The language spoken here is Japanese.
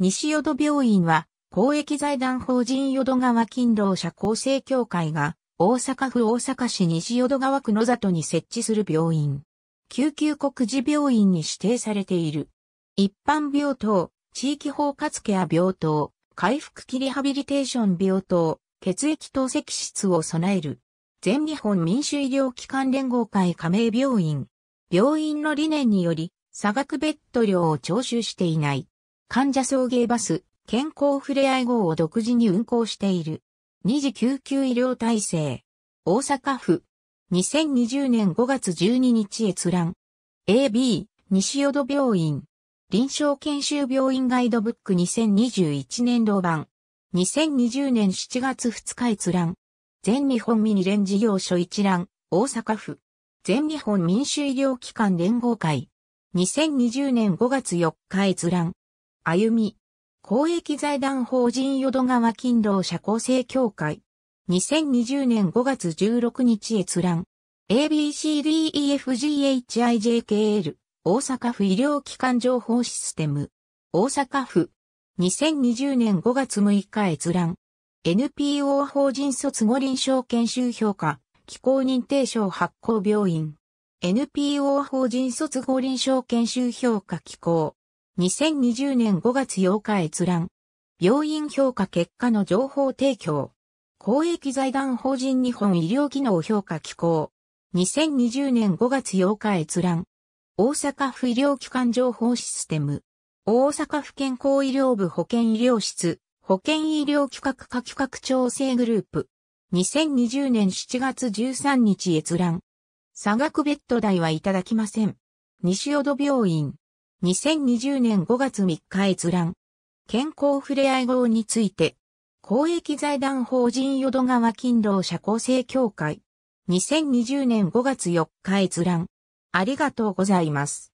西淀病院は、公益財団法人淀川勤労者厚生協会が、大阪府大阪市西淀川区野里に設置する病院。救急国事病院に指定されている。一般病棟、地域包括ケア病棟、回復期リハビリテーション病棟、血液透析室を備える。全日本民主医療機関連合会加盟病院。病院の理念により、差額ベッド料を徴収していない。患者送迎バス、健康ふれあい号を独自に運行している。二次救急医療体制。大阪府。2020年5月12日閲覧。AB、西淀病院。臨床研修病院ガイドブック2021年度版。2020年7月2日閲覧。全日本ミニ連事業所一覧、大阪府。全日本民主医療機関連合会。2020年5月4日閲覧。歩み、公益財団法人淀川勤労社交成協会、2020年5月16日閲覧、ABCDEFGHIJKL、大阪府医療機関情報システム、大阪府、2020年5月6日閲覧、NPO 法人卒後臨床研修評価、機構認定証発行病院。NPO 法人卒後臨床研修評価機構。2020年5月8日閲覧。病院評価結果の情報提供。公益財団法人日本医療機能評価機構。2020年5月8日閲覧。大阪府医療機関情報システム。大阪府健康医療部保健医療室、保健医療企画課企画調整グループ。2020年7月13日閲覧。差額ベッド代はいただきません。西淀病院。2020年5月3日閲覧。健康ふれあい号について、公益財団法人淀川勤労社交生協会。2020年5月4日閲覧。ありがとうございます。